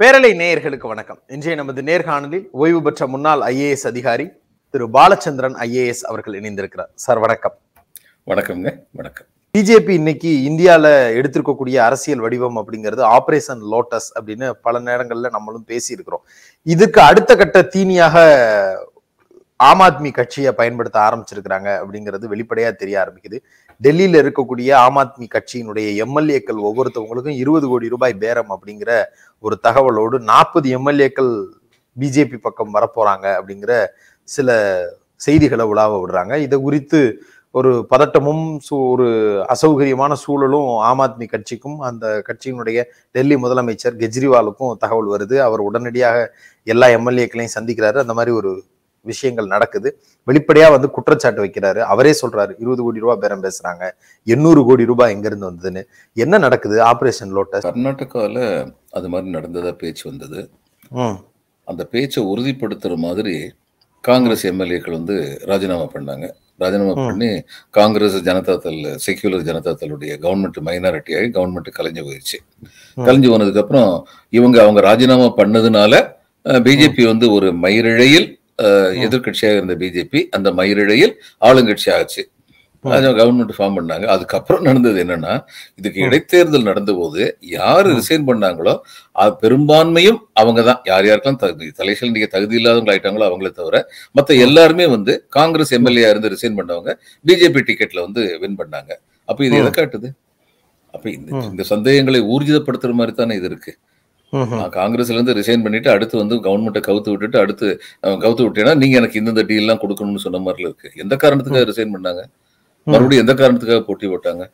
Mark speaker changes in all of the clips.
Speaker 1: பேரலை நேயர்களுக்கு வணக்கம் இன்றைய நமது நேர்காணலில் ஓய்வு பெற்ற முன்னாள் ஐஏஎஸ் அதிகாரி திரு பாலச்சந்திரன் ஐஏஎஸ் அவர்கள் இணைந்திருக்கிறார் சார் வணக்கம் வணக்கம்ங்க வணக்கம் பிஜேபி இன்னைக்கு இந்தியாவில் எடுத்திருக்கக்கூடிய அரசியல் வடிவம் அப்படிங்கிறது ஆபரேஷன் லோட்டஸ் அப்படின்னு பல நேரங்களில் நம்மளும் பேசியிருக்கிறோம் இதுக்கு அடுத்த கட்ட தீனியாக ஆம் ஆத்மி கட்சியை பயன்படுத்த ஆரம்பிச்சிருக்கிறாங்க அப்படிங்கிறது வெளிப்படையா தெரிய ஆரம்பிக்குது டெல்லியில இருக்கக்கூடிய ஆம் ஆத்மி கட்சியினுடைய எம்எல்ஏக்கள் ஒவ்வொருத்தவங்களுக்கும் இருபது கோடி ரூபாய் பேரம் அப்படிங்கிற ஒரு தகவலோடு நாற்பது எம்எல்ஏக்கள் பிஜேபி பக்கம் வரப்போறாங்க அப்படிங்கிற சில செய்திகளை உலாவ விடுறாங்க இதை குறித்து ஒரு பதட்டமும் ஒரு அசௌகரியமான சூழலும் ஆம் ஆத்மி கட்சிக்கும் அந்த கட்சியினுடைய டெல்லி முதலமைச்சர் கெஜ்ரிவாலுக்கும் தகவல் வருது அவர் உடனடியாக எல்லா எம்எல்ஏக்களையும் சந்திக்கிறாரு அந்த மாதிரி ஒரு விஷயங்கள் நடக்குது வெளிப்படையா வந்து குற்றச்சாட்டு வைக்கிறாரு அவரே சொல்றாரு இருபது கோடி ரூபாய் பேரம் பேசுறாங்க எண்ணூறு கோடி ரூபாய் எங்க இருந்து வந்ததுன்னு என்ன நடக்குது ஆபரேஷன் லோட்டஸ் கர்நாடகாவில அது மாதிரி
Speaker 2: நடந்ததா பேச்சு வந்தது அந்த பேச்சை உறுதிப்படுத்துற மாதிரி காங்கிரஸ் எம்எல்ஏக்கள் வந்து ராஜினாமா பண்ணாங்க ராஜினாமா பண்ணி காங்கிரஸ் ஜனதா தள் செக்யூலர் ஜனதா தளுடைய கவர்மெண்ட் மைனாரிட்டி ஆகி கவர்மெண்ட் கலைஞ்சு போயிடுச்சு கலைஞ்சு போனதுக்கு அப்புறம் இவங்க அவங்க ராஜினாமா பண்ணதுனால பிஜேபி வந்து ஒரு மயிரிழையில் எதிர்கட்சியாக இருந்த பிஜேபி அந்த மயிரிழையில் ஆளுங்கட்சி ஆச்சு கவர்மெண்ட் ஃபார்ம் பண்ணாங்க அதுக்கப்புறம் நடந்தது என்னன்னா இதுக்கு இடைத்தேர்தல் நடந்தபோது யாரு ரிசைன் பண்ணாங்களோ அது பெரும்பான்மையும் அவங்க தான் யார் யாருக்கெல்லாம் தகுதி தலைசல் நீங்க தகுதி இல்லாதவங்க ஆயிட்டாங்களோ அவங்களே தவிர மற்ற எல்லாருமே வந்து காங்கிரஸ் எம்எல்ஏ இருந்து ரிசைன் பண்ணவங்க பிஜேபி டிக்கெட்ல வந்து வின் பண்ணாங்க அப்ப இது எதை காட்டுது அப்ப இந்த சந்தேகங்களை ஊர்ஜிதப்படுத்துற மாதிரி தானே இது இருக்கு காங்கிரஸ்ல இருந்து ரிசைன் பண்ணிட்டு அடுத்து வந்து கவர்மெண்ட்டை கவுத்து விட்டுட்டு அடுத்து கவுத்து விட்டேன்னா நீங்க எனக்கு இந்தந்த எல்லாம் கொடுக்கணும்னு சொன்ன மாதிரில இருக்கு எந்த காரணத்துக்காக ரிசைன் பண்ணாங்க மறுபடியும் எந்த காரணத்துக்காக போட்டி போட்டாங்க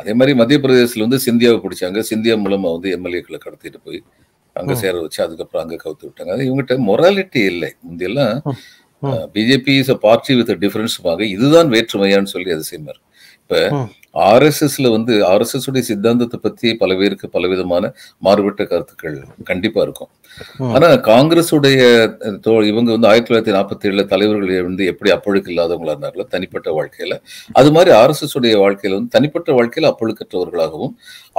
Speaker 2: அதே மாதிரி மத்திய பிரதேசல வந்து சிந்தியாவை பிடிச்சாங்க சிந்தியா மூலமா வந்து எம்எல்ஏக்களை கடத்திட்டு போய் அங்க சேர வச்சு அதுக்கப்புறம் அங்க கவுத்து விட்டாங்க அது இவங்ககிட்ட மொராலிட்டி இல்லை முந்தையெல்லாம் BJP is a party with difference இதுதான் வேற்றுமையான்னு சொல்லி அது செய்வார் இப்ப ஆர்எஸ்எஸ்ல வந்து ஆர்எஸ்எஸ் உடைய சித்தாந்தத்தை பத்தி பல பேருக்கு பலவிதமான மாறுபட்ட கருத்துக்கள் கண்டிப்பா இருக்கும் ஆனா காங்கிரஸ் உடைய இவங்க வந்து ஆயிரத்தி தொள்ளாயிரத்தி நாற்பத்தி ஏழுல தலைவர்கள் வந்து எப்படி அப்பொழுக்கு இல்லாதவங்களா இருந்தார்களோ தனிப்பட்ட வாழ்க்கையில அது மாதிரி ஆர்எஸ்எஸ் உடைய வாழ்க்கையில வந்து தனிப்பட்ட வாழ்க்கையில அப்பொழுக்கற்றவர்களாகவும்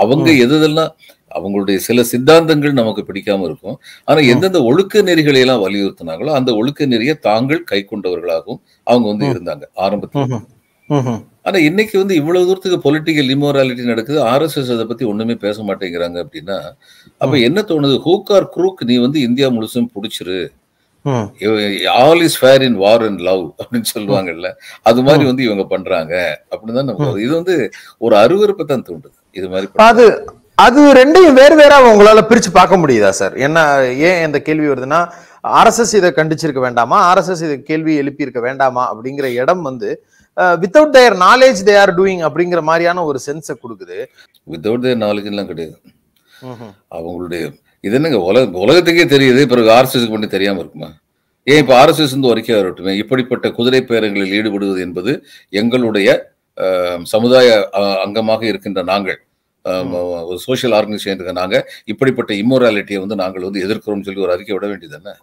Speaker 2: அவங்க எதெல்லாம் அவங்களுடைய சில சித்தாந்தங்கள் நமக்கு பிடிக்காம இருக்கும் ஆனா எந்தெந்த ஒழுக்க நெறிகளை எல்லாம் வலியுறுத்தினாங்களோ அந்த ஒழுக்க நெறியை தாங்கள் கை கொண்டவர்களாகவும் அவங்க வந்து இருந்தாங்க ஆரம்பத்தில் ஆனா இன்னைக்கு வந்து இவ்வளவு தூரத்துக்கு பொலிட்டிக்கல் இமோராலிட்டி நடக்குது ஆர்எஸ்எஸ் அதை பத்தி ஒண்ணுமே பேச மாட்டேங்கிறாங்க அப்படின்னா அப்ப என்ன தோணுது ஹூக்கார் குரூக் நீ வந்து இந்தியா முழுசும் பிடிச்சிரு all is fair in war and love அப்படின்னு சொல்லுவாங்கல்ல அது மாதிரி வந்து இவங்க பண்றாங்க அப்படின்னு தான் இது வந்து
Speaker 1: ஒரு அருவறுப்பை தான்
Speaker 2: தூண்டுது இது மாதிரி
Speaker 1: அது அது ரெண்டையும் வேறு வேற உங்களால பிரிச்சு பார்க்க முடியுதா சார் என்ன ஏன் இந்த கேள்வி வருதுன்னா ஆர்எஸ்எஸ் இதை கண்டிச்சிருக்க வேண்டாமா ஆர்எஸ்எஸ் இதை கேள்வி எழுப்பியிருக்க வேண்டாமா அப்படிங்கிற இடம் வந்து without their knowledge they are doing அப்படிங்கிற மாதிரியான ஒரு சென்ஸை கொடுக்குது
Speaker 2: வித்தவுட் தயர் நாலேஜ்லாம் கிடையாது அவங்களுடைய இது என்னங்க உலக உலகத்துக்கே தெரியுது பிறகு ஆர்எஸ்எஸ்க்கு மட்டும் தெரியாமல் இருக்குமா ஏன் இப்போ ஆர்எஸ்எஸ் வந்து அறிக்கையாக வரட்டுமே இப்படிப்பட்ட குதிரை பேரங்களில் ஈடுபடுவது என்பது எங்களுடைய uh, சமுதாய uh, அங்கமாக இருக்கின்ற நாங்கள் um, uh, ஒரு சோசியல் ஆர்கனைசேஷன் இருக்க நாங்கள் இப்படிப்பட்ட இம்மோராலிட்டியை வந்து நாங்கள் வந்து எதிர்க்கிறோம்னு சொல்லி ஒரு அறிக்கை விட வேண்டியது
Speaker 1: என்ன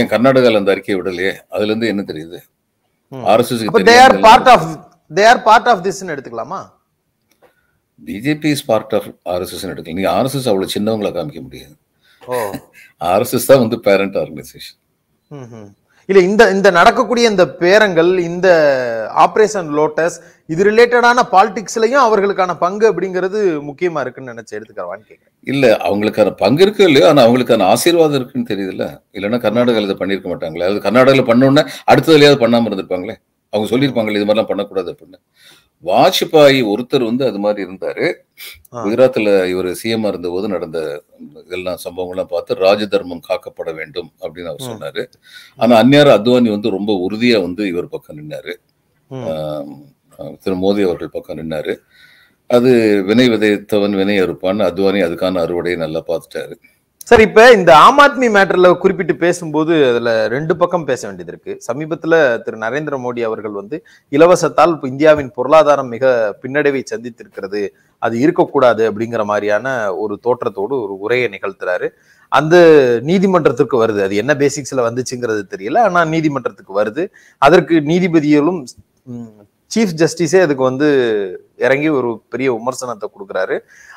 Speaker 1: ஏன்
Speaker 2: கர்நாடகாவில் அந்த அறிக்கையை விடலையே அதுலேருந்து என்ன தெரியுது RSS they are part of
Speaker 1: they are part of திஸ்னு எடுத்துக்கலாமா
Speaker 2: BJP is part of RSS எடுக்கலாம் நீங்க ஆர்எஸ்எஸ் அவ்வளவு சின்னவங்களா காமிக்க முடியாது ஆர்எஸ்எஸ் தான் வந்து பேரண்ட் ஆர்கனைசேஷன்
Speaker 1: இல்லை இந்த இந்த நடக்கக்கூடிய இந்த பேரங்கள் இந்த ஆப்ரேஷன் லோட்டஸ் இது ரிலேட்டடான பாலிடிக்ஸ்லையும் அவர்களுக்கான பங்கு அப்படிங்கிறது முக்கியமாக இருக்குன்னு நினச்சி எடுத்துக்கிறவான்னு கேட்குறேன்
Speaker 2: இல்லை அவங்களுக்கான பங்கு இருக்கு இல்லையோ ஆனால் அவங்களுக்கான ஆசீர்வாதம் இருக்குன்னு இல்லை இல்லைன்னா கர்நாடகாவில் இதை பண்ணியிருக்க மாட்டாங்களே அது கர்நாடகாவில் பண்ணோன்னே அடுத்ததுலையாவது பண்ணாமல் இருந்திருப்பாங்களே அவங்க சொல்லியிருப்பாங்களே இது மாதிரிலாம் பண்ணக்கூடாது அப்படின்னு வாஜ்பாய் ஒருத்தர் வந்து அது மாதிரி இருந்தாரு குஜராத்ல இவர் சிஎம்மா இருந்த போது நடந்த இதெல்லாம் சம்பவங்கள்லாம் பார்த்து ராஜ தர்மம் காக்கப்பட வேண்டும் அப்படின்னு அவர் சொன்னாரு ஆனா அந்நியார் அத்வானி வந்து ரொம்ப உறுதியா வந்து இவர் பக்கம் நின்னாரு திரு மோடி அவர்கள் பக்கம் நின்னாரு அது வினை விதைத்தவன் வினை இருப்பான்னு அத்வானி அதுக்கான அறுவடையை நல்லா பார்த்துட்டாரு
Speaker 1: சார் இப்ப இந்த ஆம் ஆத்மி மேட்டர்ல குறிப்பிட்டு பேசும்போது அதுல ரெண்டு பக்கம் பேச வேண்டியது இருக்கு சமீபத்துல திரு நரேந்திர மோடி அவர்கள் வந்து இலவசத்தால் இந்தியாவின் பொருளாதாரம் மிக பின்னடைவை சந்தித்திருக்கிறது அது இருக்கக்கூடாது அப்படிங்கிற மாதிரியான ஒரு தோற்றத்தோடு ஒரு உரையை நிகழ்த்துறாரு அந்த நீதிமன்றத்திற்கு வருது அது என்ன பேசிக்ஸ்ல வந்துச்சுங்கிறது தெரியல ஆனா நீதிமன்றத்துக்கு வருது அதற்கு நீதிபதிகளும் சீஃப் ஜஸ்டிஸே அதுக்கு வந்து இறங்கி ஒரு பெரிய விமர்சனத்தை கொடுக்குறாரு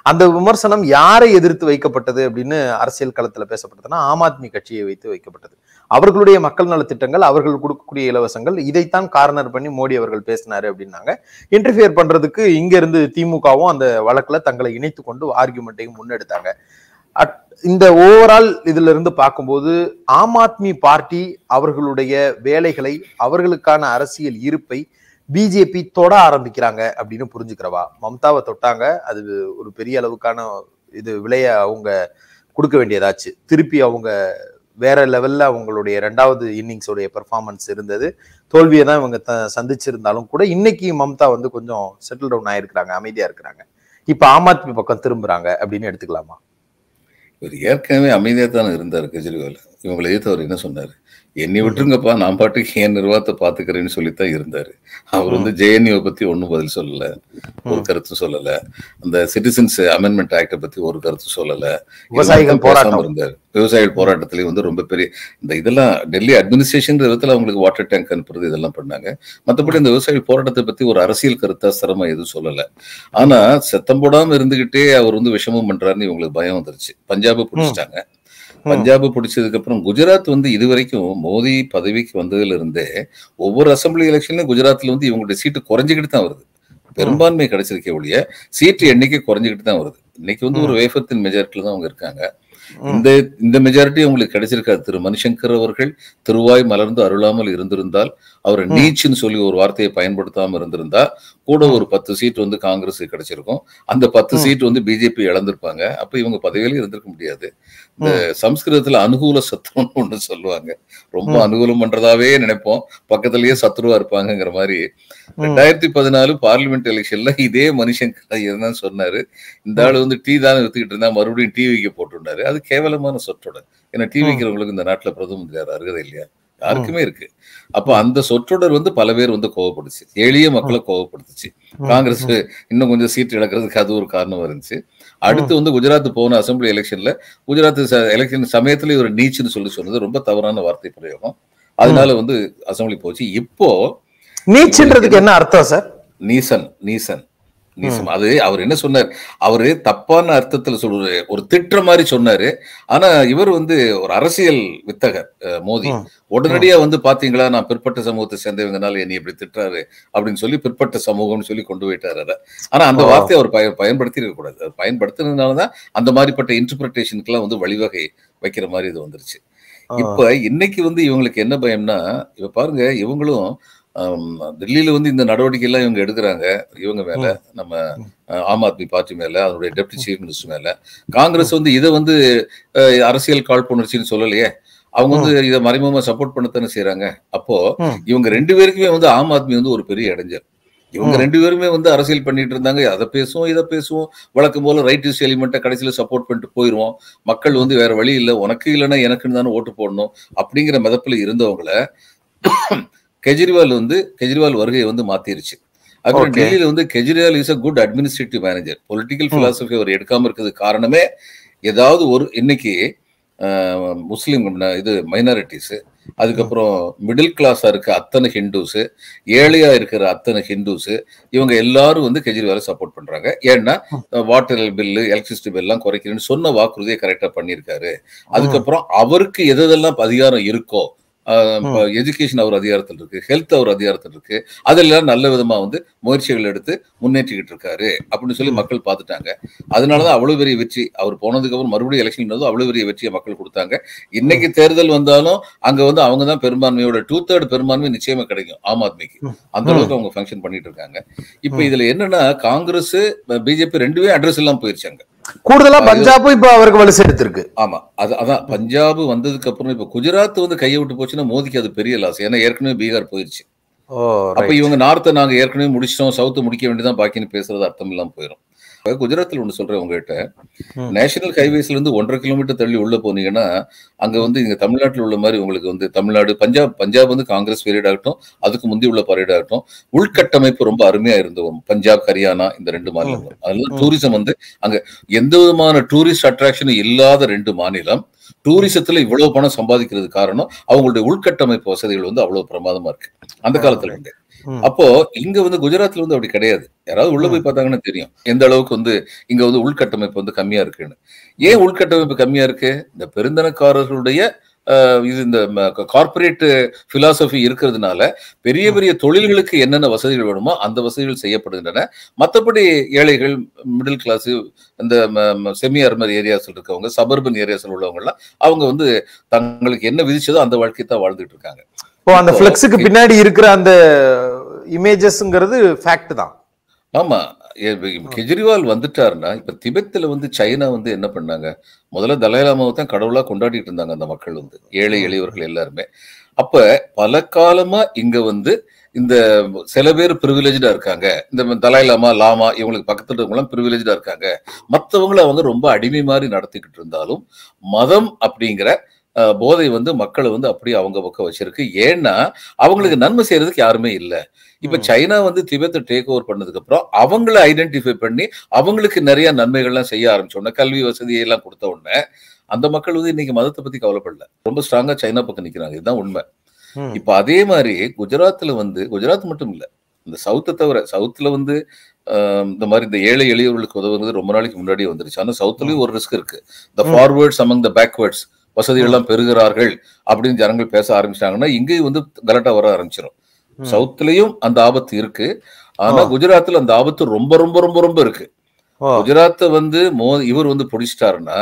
Speaker 1: அந்த விமர்சனம் யாரை எதிர்த்து வைக்கப்பட்டது அப்படின்னு அரசியல் களத்தில் பேசப்பட்டதுன்னா ஆம் ஆத்மி கட்சியை வைத்து வைக்கப்பட்டது அவர்களுடைய மக்கள் நலத்திட்டங்கள் அவர்கள் கொடுக்கக்கூடிய இலவசங்கள் இதைத்தான் கார்னர் பண்ணி மோடி அவர்கள் பேசினாரு அப்படின்னாங்க இன்டர்ஃபியர் பண்றதுக்கு இங்கிருந்து திமுகவும் அந்த வழக்கில் தங்களை இணைத்து கொண்டு ஆர்கியூமெண்ட்டையும் முன்னெடுத்தாங்க இந்த ஓவரால் இதுல இருந்து பார்க்கும்போது ஆம் ஆத்மி பார்ட்டி அவர்களுடைய வேலைகளை அவர்களுக்கான அரசியல் இருப்பை பிஜேபி தொட ஆரம்பிக்கிறாங்க அப்படின்னு புரிஞ்சுக்கிறவா மம்தாவை தொட்டாங்க அது ஒரு பெரிய அளவுக்கான இது விலையை அவங்க கொடுக்க வேண்டியதாச்சு திருப்பி அவங்க வேற லெவல்ல அவங்களுடைய ரெண்டாவது இன்னிங்ஸோடைய பெர்ஃபார்மன்ஸ் இருந்தது தோல்வியை தான் இவங்க த சந்திச்சிருந்தாலும் கூட இன்னைக்கு மம்தா வந்து கொஞ்சம் செட்டில் டவுன் ஆயிருக்கிறாங்க அமைதியா இருக்கிறாங்க இப்ப ஆம் ஆத்மி பக்கம் திரும்புறாங்க அப்படின்னு எடுத்துக்கலாமா இவர்
Speaker 2: ஏற்கனவே அமைதியாக தானே இருந்தார் கெஜ்ரிவால் இவங்களை எதிர்த்து அவர் என்ன சொன்னார் என்னை விட்டுருங்கப்பா நான் பாட்டுக்கு என் நிர்வாகத்தை பாத்துக்கிறேன்னு சொல்லித்தான் இருந்தாரு அவர் வந்து ஜேஎன்யூவை பத்தி ஒன்னும் பதில் சொல்லல ஒரு கருத்து சொல்லல அந்த சிட்டிசன்ஸ் அமெண்ட்மெண்ட் ஆக்டை பத்தி ஒரு கருத்து சொல்லல விவசாயிகள் போராட்டம் இருந்தாரு விவசாயிகள் போராட்டத்திலேயே வந்து ரொம்ப பெரிய இந்த இதெல்லாம் டெல்லி அட்மினிஸ்ட்ரேஷன் விதத்துல அவங்களுக்கு வாட்டர் டேங்க் அனுப்புறது இதெல்லாம் பண்ணாங்க மற்றபடி இந்த விவசாயிகள் போராட்டத்தை பத்தி ஒரு அரசியல் கருத்தா சிரமம் எதுவும் சொல்லல ஆனா செத்தம் போடாம இருந்துகிட்டே அவர் வந்து விஷமும் பண்றாருன்னு இவங்களுக்கு பயம் வந்துருச்சு பஞ்சாபை புடிச்சிட்டாங்க பஞ்சாபு பிடிச்சதுக்கு அப்புறம் குஜராத் வந்து இது வரைக்கும் மோடி பதவிக்கு வந்ததுல இருந்தே ஒவ்வொரு அசம்பிளி எலெக்ஷன்லயும் குஜராத்ல வந்து இவங்களுடைய சீட்டு குறைஞ்சிக்கிட்டு தான் வருது பெரும்பான்மை கிடைச்சிருக்கே ஒழிய சீட்டு எண்ணிக்கை குறைஞ்சிக்கிட்டு தான் வருது இன்னைக்கு வந்து ஒரு வேஃபத்தின் மெஜாரிட்டியில தான் அவங்க இருக்காங்க இந்த இந்த மெஜாரிட்டி உங்களுக்கு கிடைச்சிருக்காது திரு மணிசங்கர் அவர்கள் திருவாய் மலர்ந்து அருளாமல் இருந்திருந்தால் அவர் நீச்சுன்னு சொல்லி ஒரு வார்த்தையை பயன்படுத்தாமல் இருந்திருந்தா கூட ஒரு பத்து சீட் வந்து காங்கிரஸுக்கு கிடைச்சிருக்கும் அந்த பத்து சீட் வந்து பிஜேபி இழந்திருப்பாங்க அப்ப இவங்க பதவியில இருந்திருக்க முடியாது இந்த சம்ஸ்கிருதத்துல அனுகூல சத்துருன்னு ஒன்று சொல்லுவாங்க ரொம்ப அனுகூலம் பண்றதாவே நினைப்போம் பக்கத்துலயே சத்ருவா இருப்பாங்கிற மாதிரி ரெண்டாயிரத்தி பதினாலு பார்லிமெண்ட் எலெக்ஷன்ல இதே மனுஷன் கலைஞர் சொன்னாரு இந்த ஆள் வந்து டீ தான் எடுத்துக்கிட்டு இருந்தா மறுபடியும் டிவிக்கு போட்டுருந்தாரு அது கேவலமான சொற்றொடர் ஏன்னா டிவிக்குறவங்களுக்கு இந்த நாட்டுல பிரதம மந்திரியார் அருகதை இல்லையா யாருக்குமே இருக்கு அப்ப அந்த சொற்றொடர் வந்து பல பேர் வந்து கோவப்படுச்சு எளிய மக்களை கோவப்படுத்துச்சு காங்கிரஸ் இன்னும் கொஞ்சம் சீட் இழக்கிறதுக்கு அது ஒரு காரணம் இருந்துச்சு அடுத்து வந்து குஜராத் போன அசம்பிளி எலெக்ஷன்ல குஜராத் எலெக்ஷன் சமயத்துல இவர் நீச்சுன்னு சொல்லி சொன்னது ரொம்ப தவறான வார்த்தை பிரயோகம் அதனால வந்து அசம்பிளி போச்சு இப்போ நீச்சன்றதுக்கு என்ன அர்த்தம் சார் நீசன் நீசன் அது அவர் என்ன சொன்னார் அவரு தப்பான அர்த்தத்துல சொல்ற ஒரு திட்டுற மாதிரி சொன்னாரு ஆனா இவர் வந்து ஒரு அரசியல் வித்தகர் மோடி உடனடியா வந்து பாத்தீங்களா நான் பிற்பட்ட சமூகத்தை சேர்ந்தவங்கனால என்னை இப்படி திட்டுறாரு அப்படின்னு சொல்லி பிற்பட்ட சமூகம்னு சொல்லி கொண்டு போயிட்டாரு அதை ஆனா அந்த வார்த்தையை அவர் பய பயன்படுத்தி இருக்கக்கூடாது அவர் பயன்படுத்தினதுனாலதான் அந்த மாதிரிப்பட்ட இன்டர்பிரிட்டேஷனுக்குலாம் வந்து வழிவகை வைக்கிற மாதிரி இது வந்துருச்சு இப்ப இன்னைக்கு வந்து இவங்களுக்கு என்ன பயம்னா இப்ப பாருங்க இவங்களும் டெல்லியில வந்து இந்த நடவடிக்கை எல்லாம் இவங்க எடுக்கிறாங்க இவங்க மேலே நம்ம ஆம் ஆத்மி பார்ட்டி மேல அதனுடைய டெப்டி சீஃப் மினிஸ்டர் மேல காங்கிரஸ் வந்து இதை வந்து அரசியல் காழ்ப்புணர்ச்சின்னு சொல்லலையே அவங்க வந்து இதை மறைமுகமா சப்போர்ட் பண்ணத்தானே செய்கிறாங்க அப்போ இவங்க ரெண்டு பேருக்குமே வந்து ஆம் ஆத்மி வந்து ஒரு பெரிய இடைஞ்சல் இவங்க ரெண்டு பேருமே வந்து அரசியல் பண்ணிட்டு இருந்தாங்க அதை பேசுவோம் இதை பேசுவோம் வழக்கம் போல ரைட்டிஸ்ட் எலிமெண்ட்டை கடைசியில் சப்போர்ட் பண்ணிட்டு போயிடுவோம் மக்கள் வந்து வேற வழி இல்லை உனக்கு இல்லைன்னா எனக்குன்னு தானே ஓட்டு போடணும் அப்படிங்கிற மதப்பில் இருந்தவங்கள கெஜ்ரிவால் வந்து கெஜ்ரிவால் வருகையை வந்து மாத்திருச்சு அப்புறம் டெல்லியில வந்து Kejriwal is a good administrative manager political philosophy அவர் எடுக்காம இருக்கிறது காரணமே ஏதாவது ஒரு இன்னைக்கு முஸ்லீம் இது மைனாரிட்டிஸ் அதுக்கப்புறம் மிடில் கிளாஸா இருக்க அத்தனை ஹிந்துஸ் ஏழையா இருக்கிற அத்தனை ஹிந்துஸ் இவங்க எல்லாரும் வந்து கெஜ்ரிவாலை சப்போர்ட் பண்றாங்க ஏன்னா வாட்டர் பில்லு எலக்ட்ரிசிட்டி பில்லாம் குறைக்கிறேன்னு சொன்ன வாக்குறுதியை கரெக்டாக பண்ணியிருக்காரு hmm. அதுக்கப்புறம் அவருக்கு எதெல்லாம் அதிகாரம் இருக்கோ எஜுகேஷன் அவர் அதிகாரத்தில் இருக்கு ஹெல்த் அவர் அதிகாரத்தில் இருக்கு அதெல்லாம் நல்ல விதமா வந்து முயற்சிகள் எடுத்து முன்னேற்றிக்கிட்டு இருக்காரு அப்படின்னு சொல்லி மக்கள் பார்த்துட்டாங்க அதனாலதான் அவ்வளவு பெரிய வெற்றி அவர் போனதுக்கு அப்புறம் மறுபடியும் எலெக்ஷன் வந்து அவ்வளவு பெரிய வெற்றியை மக்கள் கொடுத்தாங்க இன்னைக்கு தேர்தல் வந்தாலும் அங்க வந்து அவங்க தான் பெரும்பான்மையோட டூ தேர்ட் பெரும்பான்மை நிச்சயமா கிடைக்கும் ஆம் ஆத்மிக்கு அந்த அளவுக்கு அவங்க ஃபங்க்ஷன் பண்ணிட்டு இருக்காங்க இப்ப இதுல என்னன்னா காங்கிரஸ் பிஜேபி ரெண்டுமே அட்ரஸ் எல்லாம் போயிருச்சாங்க
Speaker 1: கூடுதலா பஞ்சாபும் இப்ப அவருக்கு வலு எடுத்திருக்கு
Speaker 2: ஆமா அது அதான் பஞ்சாபு வந்ததுக்கு அப்புறம் இப்ப குஜராத் வந்து கையை விட்டு போச்சுன்னா மோதிக்கு அது பெரிய லாஸ் ஏன்னா ஏற்கனவே பீகார் போயிருச்சு அப்ப இவங்க நார்த்த நாங்க ஏற்கனவே முடிச்சிட்டோம் சவுத்து முடிக்க வேண்டியதான் பாக்கின்னு பேசுறது அர்த்தம் இல்லாம போயிடும் குஜராத்தில் ஒன்று சொல்றேன் உங்ககிட்ட நேஷனல் ஹைவேஸ்ல இருந்து ஒன்றரை கிலோமீட்டர் தள்ளி உள்ள போனீங்கன்னா அங்க வந்து இங்க தமிழ்நாட்டில் உள்ள மாதிரி உங்களுக்கு வந்து தமிழ்நாடு பஞ்சாப் பஞ்சாப் வந்து காங்கிரஸ் பீரியட் ஆகட்டும் அதுக்கு முந்தி உள்ள பீரியட் ஆகட்டும் உள்கட்டமைப்பு ரொம்ப அருமையா இருந்தோம் பஞ்சாப் ஹரியானா இந்த ரெண்டு மாநிலம் அதனால டூரிசம் வந்து அங்க எந்த விதமான டூரிஸ்ட் அட்ராக்ஷனும் இல்லாத ரெண்டு மாநிலம் டூரிசத்துல இவ்வளவு பணம் சம்பாதிக்கிறது காரணம் அவங்களுடைய உள்கட்டமைப்பு வசதிகள் வந்து அவ்வளவு பிரமாதமா இருக்கு அந்த காலத்துல இருந்து அப்போ இங்க வந்து குஜராத்ல வந்து அப்படி கிடையாது யாராவது உள்ள போய் பார்த்தாங்கன்னு தெரியும் எந்த அளவுக்கு வந்து இங்க வந்து உள்கட்டமைப்பு வந்து கம்மியா இருக்குன்னு ஏன் உள்கட்டமைப்பு கம்மியா இருக்கு இந்த பெருந்தனக்காரர்களுடைய இது இந்த கார்பரேட் பிலாசபி இருக்கிறதுனால பெரிய பெரிய தொழில்களுக்கு என்னென்ன வசதிகள் வேணுமோ அந்த வசதிகள் செய்யப்படுகின்றன மற்றபடி ஏழைகள் மிடில் கிளாஸ் இந்த செமி அர்மர் ஏரியாஸில் இருக்கவங்க சபர்பன் ஏரியாஸில் உள்ளவங்கலாம் அவங்க வந்து தங்களுக்கு என்ன விதிச்சதோ அந்த வாழ்க்கையை தான் வாழ்ந்துட்டு இருக்காங்க அந்த பிளெக்ஸுக்கு பின்னாடி
Speaker 1: இருக்கிற அந்த இமேஜஸ்ங்கிறது ஃபேக்ட் தான் ஆமா
Speaker 2: கெஜ்ரிவால் வந்துட்டாருன்னா இப்ப திபெத்தில் வந்து சைனா வந்து என்ன பண்ணாங்க முதல்ல தலாய்லாமாவை தான் கடவுளா கொண்டாடிட்டு இருந்தாங்க அந்த மக்கள் வந்து ஏழை எளியவர்கள் எல்லாருமே அப்ப பல காலமா இங்க வந்து இந்த சில பேர் பிரிவிலேஜா இருக்காங்க இந்த தலாயிலாமா லாமா லாமா இவங்களுக்கு பக்கத்துல இருக்கவங்களாம் பிரிவிலேஜா இருக்காங்க மற்றவங்களை அவங்க ரொம்ப அடிமை மாதிரி நடத்திக்கிட்டு இருந்தாலும் மதம் அப்படிங்கிற போதை வந்து மக்களை வந்து அப்படியே அவங்க பக்கம் வச்சிருக்கு ஏன்னா அவங்களுக்கு நன்மை செய்யறதுக்கு யாருமே இல்லை இப்ப சைனா வந்து திபெத்தை டேக் ஓவர் பண்ணதுக்கு அப்புறம் அவங்கள ஐடென்டிஃபை பண்ணி அவங்களுக்கு நிறைய நன்மைகள்லாம் செய்ய ஆரம்பிச்சோடனே கல்வி எல்லாம் கொடுத்த உடனே அந்த மக்கள் வந்து இன்னைக்கு மதத்தை பத்தி கவலைப்படல ரொம்ப ஸ்ட்ராங்கா சைனா பக்கம் நிக்கிறாங்க இதுதான் உண்மை இப்ப அதே மாதிரி குஜராத்ல வந்து குஜராத் மட்டும் இல்ல இந்த சவுத்தை தவிர சவுத்துல வந்து இந்த மாதிரி இந்த ஏழை எளியவர்களுக்கு உதவுறது ரொம்ப நாளைக்கு முன்னாடி வந்துருச்சு ஆனா சவுத்துலயும் ஒரு ரிஸ்க் இருக்கு இந்த ஃபார்வேர்ட்ஸ் அமங் த பேக்வேர்ட்ஸ் வசதிகள் எல்லாம் பெறுகிறார்கள் அப்படின்னு ஜனங்கள் பேச ஆரம்பிச்சிட்டாங்கன்னா இங்கேயும் வந்து கலட்டா வர ஆரம்பிச்சிடும் சவுத்லயும் அந்த ஆபத்து இருக்கு ஆனா குஜராத்ல அந்த ஆபத்து ரொம்ப ரொம்ப ரொம்ப ரொம்ப இருக்கு குஜராத்த வந்து இவர் வந்து பிடிச்சிட்டாருன்னா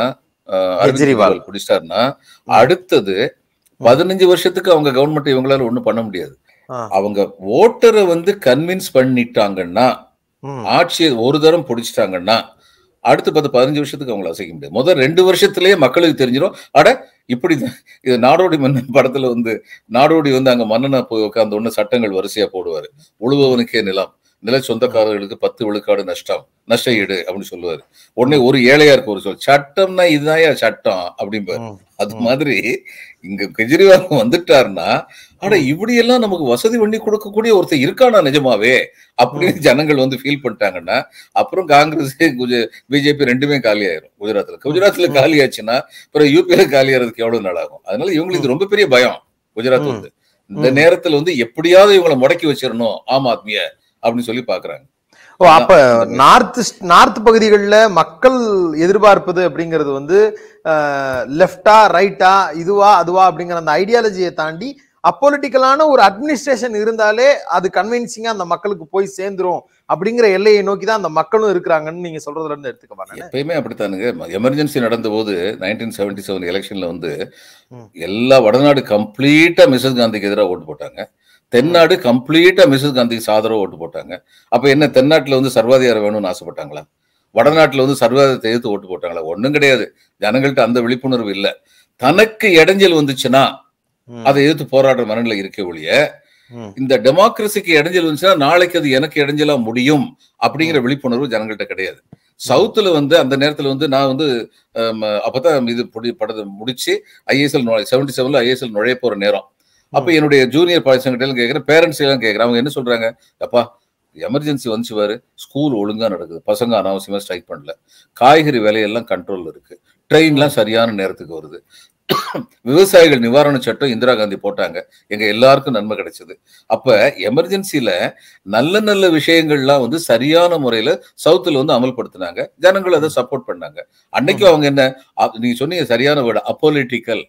Speaker 2: கெஜ்ரிவால் பிடிச்சிட்டாருன்னா அடுத்தது பதினஞ்சு வருஷத்துக்கு அவங்க கவர்மெண்ட் இவங்களால ஒண்ணும் பண்ண முடியாது அவங்க ஓட்டரை வந்து கன்வின்ஸ் பண்ணிட்டாங்கன்னா ஆட்சியை ஒரு தரம் பிடிச்சிட்டாங்கன்னா அடுத்து பத்து பதினஞ்சு வருஷத்துக்கு அவங்களை அசைக்க முடியாது முதல் ரெண்டு வருஷத்துலயே மக்களுக்கு தெரிஞ்சிடும் அட இப்படி இது நாடோடி மன்னன் படத்துல வந்து நாடோடி வந்து அங்க மன்னனா போய் உட்காந்து ஒன்று சட்டங்கள் வரிசையா போடுவாரு உழுபவனுக்கே நிலம் நில சொந்தக்காரர்களுக்கு பத்து விழுக்காடு நஷ்டம் நஷ்ட ஈடு அப்படின்னு சொல்லுவாரு உடனே ஒரு ஏழையா இருக்க ஒரு சொல் சட்டம்னா இதுதான் சட்டம் அப்படிம்பாரு அது மாதிரி இங்க கெஜ்ரிவால் வந்துட்டாருன்னா ஆனா இப்படி எல்லாம் நமக்கு வசதி பண்ணி கொடுக்கக்கூடிய ஒருத்தர் இருக்கானா நிஜமாவே அப்படின்னு ஜனங்கள் வந்து ஃபீல் பண்ணிட்டாங்கன்னா அப்புறம் காங்கிரஸ் பிஜேபி ரெண்டுமே காலி ஆயிரும் குஜராத்ல குஜராத்ல காலி ஆச்சுன்னா அப்புறம் யூபியில காலி ஆகிறதுக்கு எவ்வளவு நாள் ஆகும் அதனால இவங்களுக்கு இது ரொம்ப பெரிய பயம் குஜராத் வந்து இந்த நேரத்துல வந்து எப்படியாவது இவங்களை முடக்கி வச்சிடணும் ஆம் ஆத்மிய அப்படின்னு சொல்லி பாக்குறாங்க
Speaker 1: ஓ அப்ப நார்த் நார்த் பகுதிகளில் மக்கள் எதிர்பார்ப்பது அப்படிங்கிறது வந்து லெஃப்டா ரைட்டா இதுவா அதுவா அப்படிங்கிற அந்த ஐடியாலஜியை தாண்டி அப்பொலிட்டிக்கலான ஒரு அட்மினிஸ்ட்ரேஷன் இருந்தாலே அது கன்வின்சிங்கா அந்த மக்களுக்கு போய் சேர்ந்துரும் அப்படிங்கிற எல்லையை நோக்கி தான் அந்த மக்களும் இருக்கிறாங்கன்னு நீங்க சொல்றதுல இருந்து எடுத்துக்க மாட்டாங்க
Speaker 2: எப்பயுமே அப்படித்தானுங்க எமர்ஜென்சி நடந்த போது நைன்டீன் செவன்டி செவன் எலெக்ஷன்ல வந்து எல்லா வடநாடு கம்ப்ளீட்டா மிசஸ் காந்திக்கு எதிராக ஓட்டு போட்டாங்க தென்னாடு கம்ப்ளீட்டா மிஸ்ஸஸ் காந்திக்கு சாதரவா ஓட்டு போட்டாங்க அப்ப என்ன தென்னாட்டுல வந்து சர்வாதிகாரம் வேணும்னு ஆசைப்பட்டாங்களா வடநாட்டுல வந்து சர்வாதத்தை எதிர்த்து ஓட்டு போட்டாங்களா ஒண்ணும் கிடையாது ஜனங்கள்கிட்ட அந்த விழிப்புணர்வு இல்லை தனக்கு இடைஞ்சல் வந்துச்சுன்னா அதை எதிர்த்து போராடுற மனநிலை இருக்க ஒழிய இந்த டெமோக்ரஸிக்கு இடைஞ்சல் வந்துச்சுன்னா நாளைக்கு அது எனக்கு இடைஞ்சலா முடியும் அப்படிங்கிற விழிப்புணர்வு ஜனங்கள்கிட்ட கிடையாது சவுத்துல வந்து அந்த நேரத்துல வந்து நான் வந்து அப்பதான் இது படத்தை முடிச்சு ஐஎஸ்எல் செவன்டி செவன்ல ஐஎஸ்எல் நுழைய போற நேரம் அப்ப என்னுடைய ஜூனியர் பாய்ஸ் கிட்ட கேட்கிறேன் பேரண்ட்ஸ் எல்லாம் கேட்கிறேன் அவங்க என்ன சொல்றாங்க அப்பா எமர்ஜென்சி வந்துச்சு வாரு ஸ்கூல் ஒழுங்கா நடக்குது பசங்க அனாவசியமா ஸ்ட்ரைக் பண்ணல காய்கறி விலையெல்லாம் கண்ட்ரோல் இருக்கு ட்ரெயின்லாம் சரியான நேரத்துக்கு வருது விவசாயிகள் நிவாரண சட்டம் இந்திரா காந்தி போட்டாங்க எங்க எல்லாருக்கும் நன்மை கிடைச்சது அப்ப எமர்ஜென்சியில நல்ல நல்ல விஷயங்கள்லாம் வந்து சரியான முறையில சவுத்துல வந்து அமல்படுத்தினாங்க ஜனங்கள் அதை சப்போர்ட் பண்ணாங்க அன்னைக்கு அவங்க என்ன நீங்க சொன்னீங்க சரியான வேர்டு அப்போலிட்டிக்கல்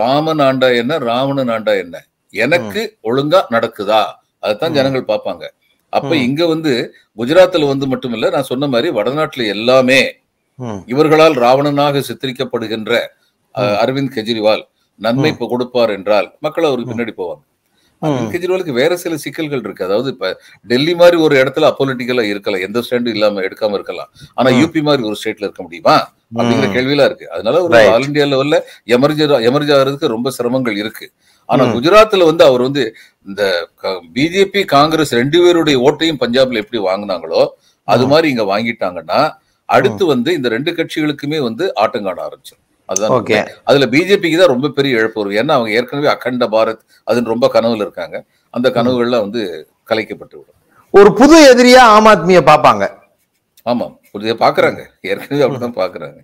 Speaker 2: ராமன் ஆண்டா என்ன ராவணன் ஆண்டா என்ன எனக்கு ஒழுங்கா நடக்குதா அதைத்தான் ஜனங்கள் பார்ப்பாங்க அப்ப இங்க வந்து குஜராத்ல வந்து மட்டும் இல்ல நான் சொன்ன மாதிரி வடநாட்டுல எல்லாமே இவர்களால் ராவணனாக சித்தரிக்கப்படுகின்ற அரவிந்த் கெஜ்ரிவால் நன்மை கொடுப்பார் என்றால் மக்கள் அவருக்கு பின்னாடி போவாங்க அரவிந்த் கெஜ்ரிவாலுக்கு வேற சில சிக்கல்கள் இருக்கு அதாவது இப்ப டெல்லி மாதிரி ஒரு இடத்துல அப்போலிட்டிக்கலா இருக்கலாம் எந்த ஸ்டாண்டும் இல்லாம எடுக்காம இருக்கலாம் ஆனா யூபி மாதிரி ஒரு ஸ்டேட்ல இருக்க முடியுமா அப்படிங்கிற கேள்வியெல்லாம் இருக்கு அதனால ஒரு ஆல் இண்டியா லெவல்ல எமர்ஜி ஆகிறதுக்கு ரொம்ப சிரமங்கள் இருக்கு ஆனா குஜராத்ல வந்து அவர் வந்து இந்த பிஜேபி காங்கிரஸ் ரெண்டு பேருடைய ஓட்டையும் பஞ்சாப்ல எப்படி வாங்கினாங்களோ அது மாதிரி இங்க வாங்கிட்டாங்கன்னா அடுத்து வந்து இந்த ரெண்டு கட்சிகளுக்குமே வந்து காண ஆரம்பிச்சிடும் அதுதான் அதுல பிஜேபிக்கு தான் ரொம்ப பெரிய இழப்பு வரும் ஏன்னா அவங்க ஏற்கனவே அகண்ட பாரத் அதுன்னு ரொம்ப கனவுல இருக்காங்க அந்த கனவுகள்லாம் வந்து கலைக்கப்பட்டு விடும்
Speaker 1: ஒரு புது எதிரியா ஆம் ஆத்மியை பார்ப்பாங்க
Speaker 2: ஆமா புதிய பாக்குறாங்க ஏற்கனவே அப்படிதான் பாக்குறாங்க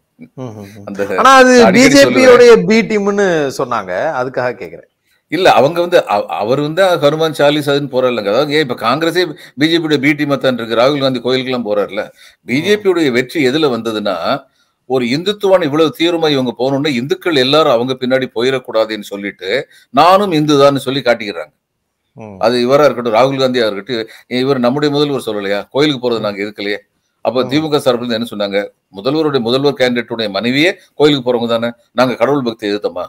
Speaker 2: அந்த ஆனா அது பிஜேபியோடைய
Speaker 1: பி டீம்னு சொன்னாங்க அதுக்காக கேக்குறேன்
Speaker 2: இல்ல அவங்க வந்து அவர் வந்து ஹனுமான் சாலிசாதுன்னு போறாருலங்க அதாவது ஏன் இப்ப காங்கிரஸே பிஜேபியோட பி டீமா தான் இருக்கு ராகுல் காந்தி கோயிலுக்கு எல்லாம் போறாருல பிஜேபியோடைய வெற்றி எதுல வந்ததுன்னா ஒரு இந்துத்துவான இவ்வளவு தீர்மை இவங்க போகணும்னா இந்துக்கள் எல்லாரும் அவங்க பின்னாடி போயிடக்கூடாதுன்னு சொல்லிட்டு நானும் இந்து தான் சொல்லி காட்டிக்கிறாங்க அது இவரா இருக்கட்டும் ராகுல் காந்தியா இருக்கட்டும் இவர் நம்முடைய முதல்வர் சொல்லலையா கோயிலுக்கு போறது நாங்க இருக்கலையே அப்ப திமுக சார்பில் என்ன சொன்னாங்க முதல்வருடைய முதல்வர் கேண்டிடேட்டுடைய மனைவியே கோயிலுக்கு போறவங்க தானே நாங்க கடவுள் பக்தி எதிர்த்தோமா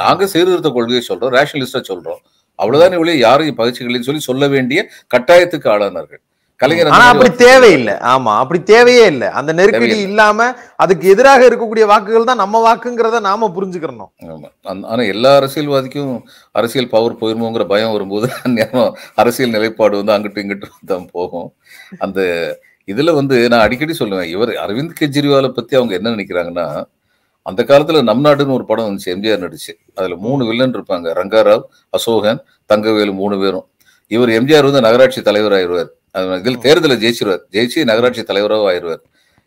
Speaker 2: நாங்க சீர்திருத்த கொள்கையை சொல்றோம் ரேஷனலிஸ்டா சொல்றோம் அவ்வளவுதான் இவ்வளவு யாரையும் பகிர்ச்சிகளையும் சொல்லி சொல்ல வேண்டிய கட்டாயத்துக்கு ஆளானார்கள் கலைஞர் ஆனா அப்படி தேவையில்லை
Speaker 1: ஆமா அப்படி தேவையே இல்லை அந்த நெருக்கடி இல்லாம அதுக்கு எதிராக இருக்கக்கூடிய வாக்குகள் தான் நம்ம வாக்குங்கிறத நாம புரிஞ்சுக்கிறோம்
Speaker 2: ஆனா எல்லா அரசியல்வாதிக்கும் அரசியல் பவர் போயிருமோங்கிற பயம் வரும்போது அரசியல் நிலைப்பாடு வந்து அங்கிட்டும் இங்கிட்டும் தான் போகும் அந்த இதுல வந்து நான் அடிக்கடி சொல்லுவேன் இவர் அரவிந்த் கெஜ்ரிவாலை பத்தி அவங்க என்ன நினைக்கிறாங்கன்னா அந்த காலத்துல நம் நாடுன்னு ஒரு படம் வந்துச்சு எம்ஜிஆர் நடிச்சு அதுல மூணு வில்லன் இருப்பாங்க ரங்காராவ் அசோகன் தங்கவேலு மூணு பேரும் இவர் எம்ஜிஆர் வந்து நகராட்சி தலைவர் ஆயிடுவார் இதில் தேர்தலில் ஜெயிச்சிருவார் ஜெயிச்சு நகராட்சி தலைவராக ஆயிடுவார்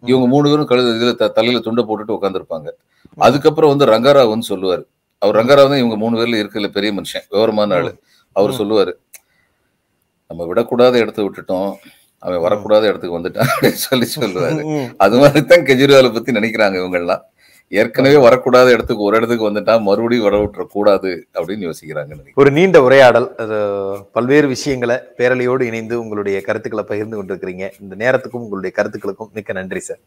Speaker 2: இவங்க மூணு பேரும் கழுத இதில் தலையில துண்டை போட்டுட்டு உட்காந்துருப்பாங்க அதுக்கப்புறம் வந்து ரங்காராவ்னு சொல்லுவார் அவர் ரங்காராவ் தான் இவங்க மூணு பேர்ல இருக்கிற பெரிய மனுஷன் விவரமான ஆளு அவர் சொல்லுவாரு நம்ம விடக்கூடாத இடத்த விட்டுட்டோம் அவன் வரக்கூடாத இடத்துக்கு வந்துட்டான் அப்படின்னு சொல்லி சொல்லுவாரு அது மாதிரி தான் கெஜ்ரிவாலை பத்தி நினைக்கிறாங்க இவங்கெல்லாம் ஏற்கனவே வரக்கூடாத இடத்துக்கு ஒரு இடத்துக்கு வந்துட்டா மறுபடியும் வர விட்டுற கூடாது அப்படின்னு யோசிக்கிறாங்க
Speaker 1: ஒரு நீண்ட உரையாடல் பல்வேறு விஷயங்களை பேரலையோடு இணைந்து உங்களுடைய கருத்துக்களை பகிர்ந்து கொண்டிருக்கிறீங்க இந்த நேரத்துக்கும் உங்களுடைய கருத்துக்களுக்கும் மிக்க நன்றி சார்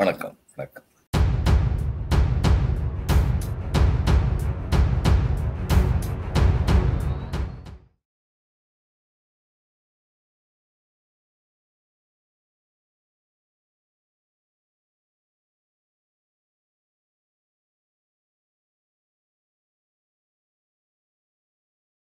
Speaker 1: வணக்கம் வணக்கம்